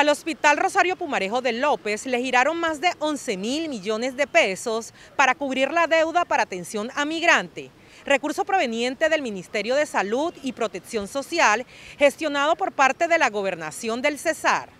Al Hospital Rosario Pumarejo de López le giraron más de 11 mil millones de pesos para cubrir la deuda para atención a migrante, recurso proveniente del Ministerio de Salud y Protección Social, gestionado por parte de la Gobernación del Cesar.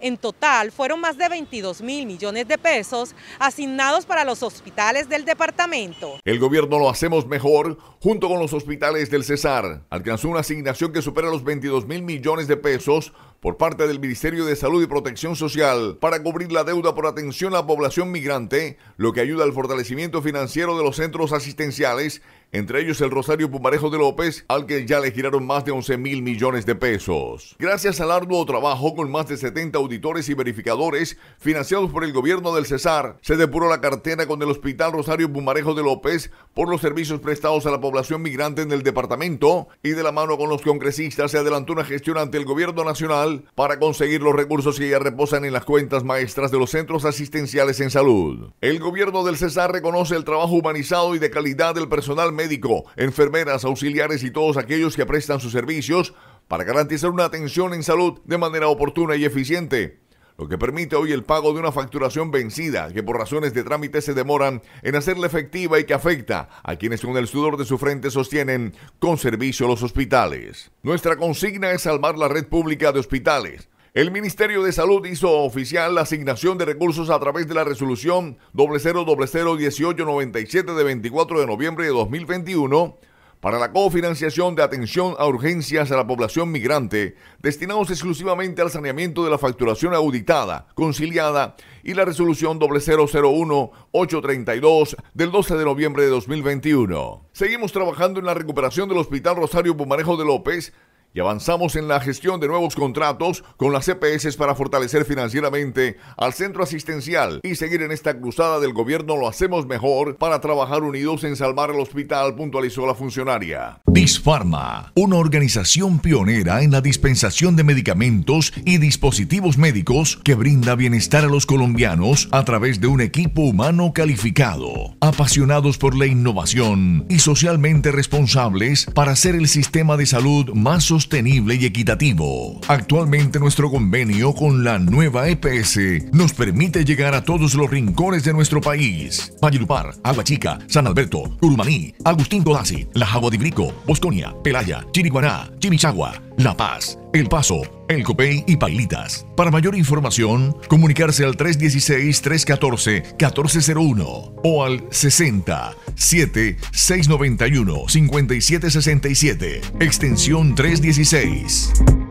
En total fueron más de 22 mil millones de pesos asignados para los hospitales del departamento. El gobierno lo hacemos mejor junto con los hospitales del Cesar. Alcanzó una asignación que supera los 22 mil millones de pesos por parte del Ministerio de Salud y Protección Social para cubrir la deuda por atención a la población migrante, lo que ayuda al fortalecimiento financiero de los centros asistenciales, entre ellos el Rosario Pumarejo de López, al que ya le giraron más de 11 mil millones de pesos. Gracias al arduo trabajo con más de 70 auditores y verificadores financiados por el gobierno del Cesar, se depuró la cartera con el Hospital Rosario Pumarejo de López por los servicios prestados a la población migrante en el departamento y de la mano con los congresistas se adelantó una gestión ante el gobierno nacional para conseguir los recursos que ya reposan en las cuentas maestras de los centros asistenciales en salud. El gobierno del Cesar reconoce el trabajo humanizado y de calidad del personal médico, enfermeras, auxiliares y todos aquellos que prestan sus servicios para garantizar una atención en salud de manera oportuna y eficiente lo que permite hoy el pago de una facturación vencida que por razones de trámite se demoran en hacerla efectiva y que afecta a quienes con el sudor de su frente sostienen con servicio los hospitales. Nuestra consigna es salvar la red pública de hospitales. El Ministerio de Salud hizo oficial la asignación de recursos a través de la resolución 00001897 de 24 de noviembre de 2021 para la cofinanciación de atención a urgencias a la población migrante, destinados exclusivamente al saneamiento de la facturación auditada, conciliada y la resolución 001-832 del 12 de noviembre de 2021. Seguimos trabajando en la recuperación del Hospital Rosario Pumarejo de López, y avanzamos en la gestión de nuevos contratos con las CPS e para fortalecer financieramente al centro asistencial y seguir en esta cruzada del gobierno lo hacemos mejor para trabajar unidos en salvar el hospital, puntualizó la funcionaria. Disfarma, una organización pionera en la dispensación de medicamentos y dispositivos médicos que brinda bienestar a los colombianos a través de un equipo humano calificado, apasionados por la innovación y socialmente responsables para hacer el sistema de salud más sostenible sostenible y equitativo. Actualmente nuestro convenio con la nueva EPS nos permite llegar a todos los rincones de nuestro país. Valledupar, Agua Chica, San Alberto, Urumaní, Agustín Codazzi, La Jagua de Bosconia, Pelaya, Chiriguaná, Chimichagua, La Paz, el Paso, El Copey y Pailitas. Para mayor información, comunicarse al 316-314-1401 o al 60 7 691 5767, extensión 316.